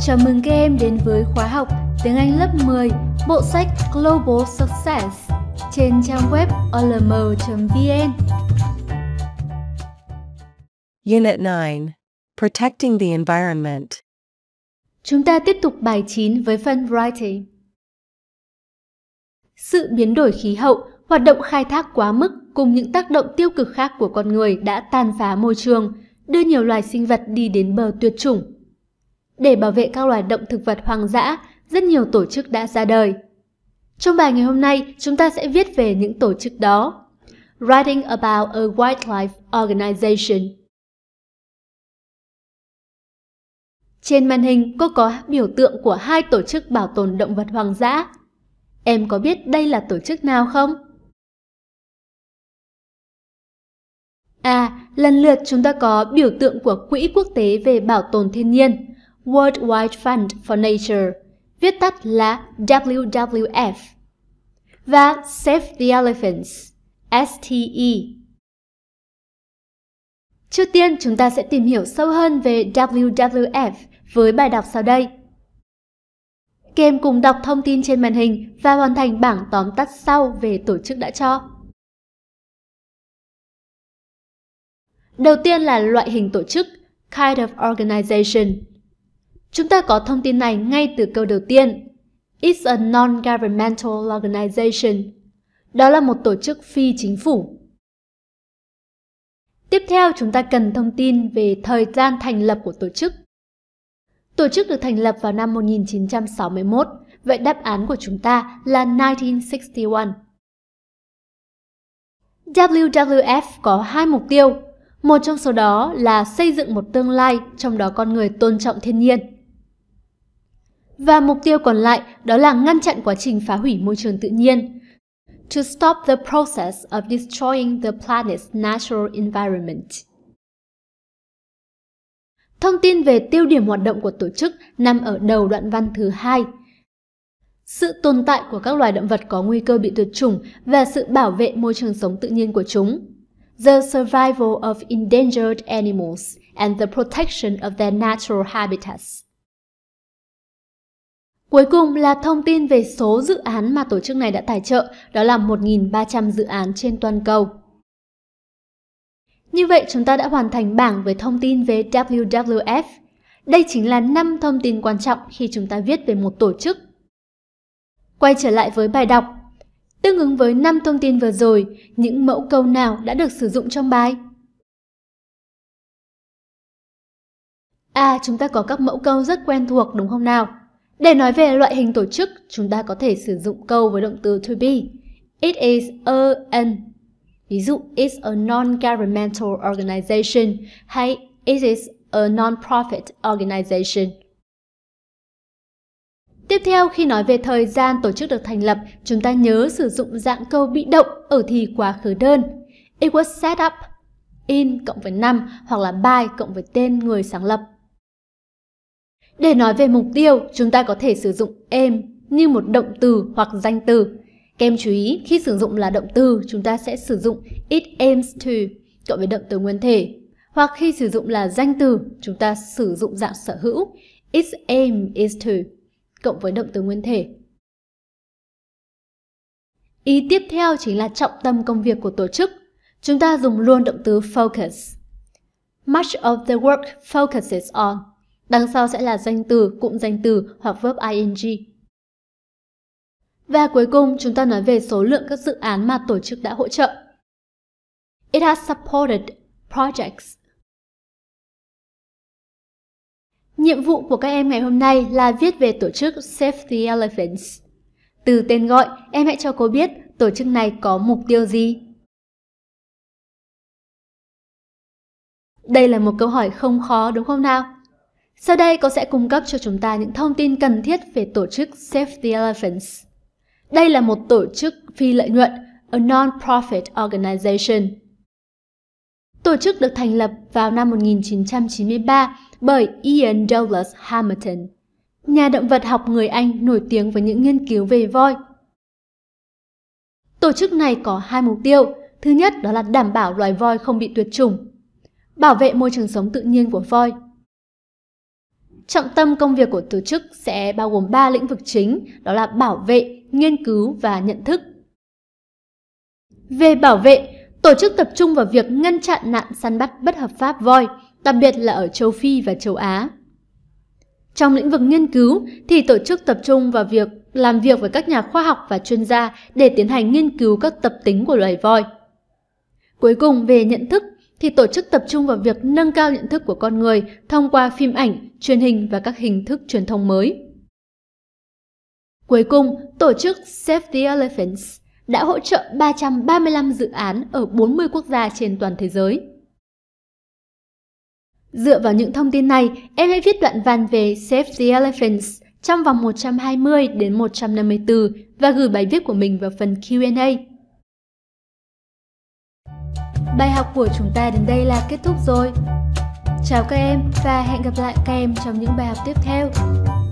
Chào mừng các em đến với khóa học tiếng Anh lớp 10, bộ sách Global Success trên trang web olm.vn. Unit 9. Protecting the environment. Chúng ta tiếp tục bài 9 với phần writing. Sự biến đổi khí hậu, hoạt động khai thác quá mức cùng những tác động tiêu cực khác của con người đã tàn phá môi trường, đưa nhiều loài sinh vật đi đến bờ tuyệt chủng để bảo vệ các loài động thực vật hoang dã, rất nhiều tổ chức đã ra đời. Trong bài ngày hôm nay, chúng ta sẽ viết về những tổ chức đó. Writing about a wildlife organization. Trên màn hình, cô có biểu tượng của hai tổ chức bảo tồn động vật hoang dã. Em có biết đây là tổ chức nào không? À, lần lượt chúng ta có biểu tượng của Quỹ Quốc tế về Bảo tồn Thiên nhiên World Wide Fund for Nature, viết tắt là WWF, và Save the Elephants, STE. Trước tiên, chúng ta sẽ tìm hiểu sâu hơn về WWF với bài đọc sau đây. Các cùng đọc thông tin trên màn hình và hoàn thành bảng tóm tắt sau về tổ chức đã cho. Đầu tiên là loại hình tổ chức, kind of organization. Chúng ta có thông tin này ngay từ câu đầu tiên. It's a non-governmental organization. Đó là một tổ chức phi chính phủ. Tiếp theo, chúng ta cần thông tin về thời gian thành lập của tổ chức. Tổ chức được thành lập vào năm 1961, vậy đáp án của chúng ta là 1961. WWF có hai mục tiêu. Một trong số đó là xây dựng một tương lai trong đó con người tôn trọng thiên nhiên. Và mục tiêu còn lại đó là ngăn chặn quá trình phá hủy môi trường tự nhiên. To stop the process of destroying the planet's natural environment. Thông tin về tiêu điểm hoạt động của tổ chức nằm ở đầu đoạn văn thứ hai. Sự tồn tại của các loài động vật có nguy cơ bị tuyệt chủng và sự bảo vệ môi trường sống tự nhiên của chúng. The survival of endangered animals and the protection of their natural habitats. Cuối cùng là thông tin về số dự án mà tổ chức này đã tài trợ, đó là 1.300 dự án trên toàn cầu. Như vậy chúng ta đã hoàn thành bảng với thông tin về WWF. Đây chính là 5 thông tin quan trọng khi chúng ta viết về một tổ chức. Quay trở lại với bài đọc. Tương ứng với 5 thông tin vừa rồi, những mẫu câu nào đã được sử dụng trong bài? À, chúng ta có các mẫu câu rất quen thuộc đúng không nào? Để nói về loại hình tổ chức, chúng ta có thể sử dụng câu với động từ to be. It is a an. Ví dụ, it's a non-governmental organization hay it is a non-profit organization. Tiếp theo, khi nói về thời gian tổ chức được thành lập, chúng ta nhớ sử dụng dạng câu bị động ở thì quá khứ đơn. It was set up in cộng với năm hoặc là by cộng với tên người sáng lập. Để nói về mục tiêu, chúng ta có thể sử dụng aim như một động từ hoặc danh từ. Kem chú ý, khi sử dụng là động từ, chúng ta sẽ sử dụng it aims to cộng với động từ nguyên thể. Hoặc khi sử dụng là danh từ, chúng ta sử dụng dạng sở hữu its aim is to cộng với động từ nguyên thể. Ý tiếp theo chính là trọng tâm công việc của tổ chức. Chúng ta dùng luôn động từ focus. Much of the work focuses on Đằng sau sẽ là danh từ, cụm danh từ hoặc verb ing. Và cuối cùng, chúng ta nói về số lượng các dự án mà tổ chức đã hỗ trợ. It has supported projects. Nhiệm vụ của các em ngày hôm nay là viết về tổ chức Save the Elephants. Từ tên gọi, em hãy cho cô biết tổ chức này có mục tiêu gì. Đây là một câu hỏi không khó đúng không nào? Sau đây cô sẽ cung cấp cho chúng ta những thông tin cần thiết về tổ chức Save the Elephants. Đây là một tổ chức phi lợi nhuận, a non-profit organization. Tổ chức được thành lập vào năm 1993 bởi Ian Douglas Hamilton, nhà động vật học người Anh nổi tiếng với những nghiên cứu về voi. Tổ chức này có hai mục tiêu. Thứ nhất đó là đảm bảo loài voi không bị tuyệt chủng, bảo vệ môi trường sống tự nhiên của voi Trọng tâm công việc của tổ chức sẽ bao gồm 3 lĩnh vực chính, đó là bảo vệ, nghiên cứu và nhận thức. Về bảo vệ, tổ chức tập trung vào việc ngăn chặn nạn săn bắt bất hợp pháp voi, đặc biệt là ở châu Phi và châu Á. Trong lĩnh vực nghiên cứu thì tổ chức tập trung vào việc làm việc với các nhà khoa học và chuyên gia để tiến hành nghiên cứu các tập tính của loài voi. Cuối cùng về nhận thức thì tổ chức tập trung vào việc nâng cao nhận thức của con người thông qua phim ảnh, truyền hình và các hình thức truyền thông mới. Cuối cùng, tổ chức Save the Elephants đã hỗ trợ 335 dự án ở 40 quốc gia trên toàn thế giới. Dựa vào những thông tin này, em hãy viết đoạn văn về Save the Elephants trong vòng 120 đến 150 từ và gửi bài viết của mình vào phần Q&A. Bài học của chúng ta đến đây là kết thúc rồi. Chào các em và hẹn gặp lại các em trong những bài học tiếp theo.